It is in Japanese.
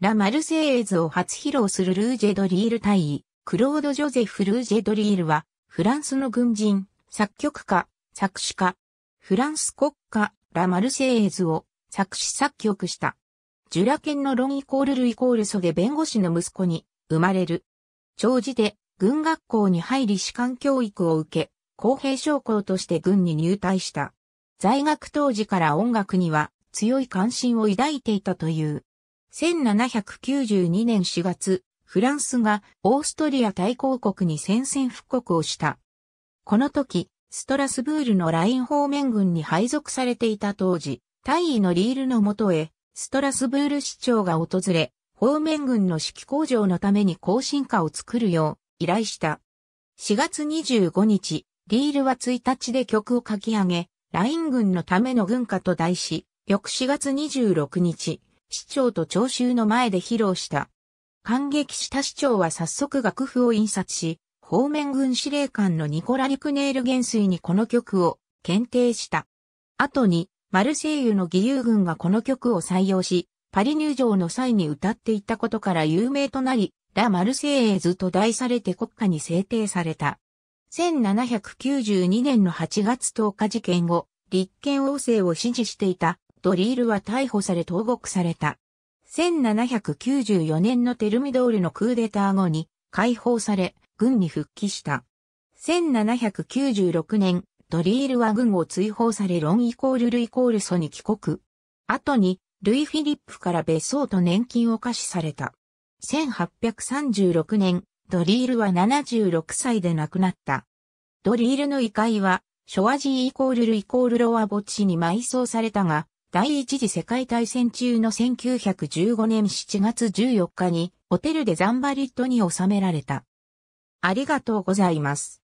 ラ・マルセイエズを初披露するルージェドリール大尉、クロード・ジョゼフ・ルージェドリールは、フランスの軍人、作曲家、作詞家、フランス国家、ラ・マルセイエズを作詞作曲した。ジュラケンの論イコールルイコールソで弁護士の息子に生まれる。長じて軍学校に入り士官教育を受け、公平将校として軍に入隊した。在学当時から音楽には強い関心を抱いていたという。1792年4月、フランスがオーストリア大公国に宣戦布告をした。この時、ストラスブールのライン方面軍に配属されていた当時、大尉のリールのもとへ、ストラスブール市長が訪れ、方面軍の指揮工場のために更新化を作るよう依頼した。4月25日、リールは1日で曲を書き上げ、ライン軍のための軍歌と題し、翌4月26日、市長と聴衆の前で披露した。感激した市長は早速楽譜を印刷し、方面軍司令官のニコラ・リクネール元帥にこの曲を検定した。後に、マルセイユの義勇軍がこの曲を採用し、パリ入場の際に歌っていたことから有名となり、ラ・マルセイエーズと題されて国家に制定された。1792年の8月10日事件後、立憲王政を支持していたドリールは逮捕され投獄された。1794年のテルミドールのクーデター後に解放され、軍に復帰した。1796年、ドリールは軍を追放されロンイコールルイコールソに帰国。後に、ルイ・フィリップから別荘と年金を貸しされた。1836年、ドリールは76歳で亡くなった。ドリールの遺骸は、ショアジーイコールルイコールロア墓地に埋葬されたが、第一次世界大戦中の1915年7月14日にホテルでザンバリットに収められた。ありがとうございます。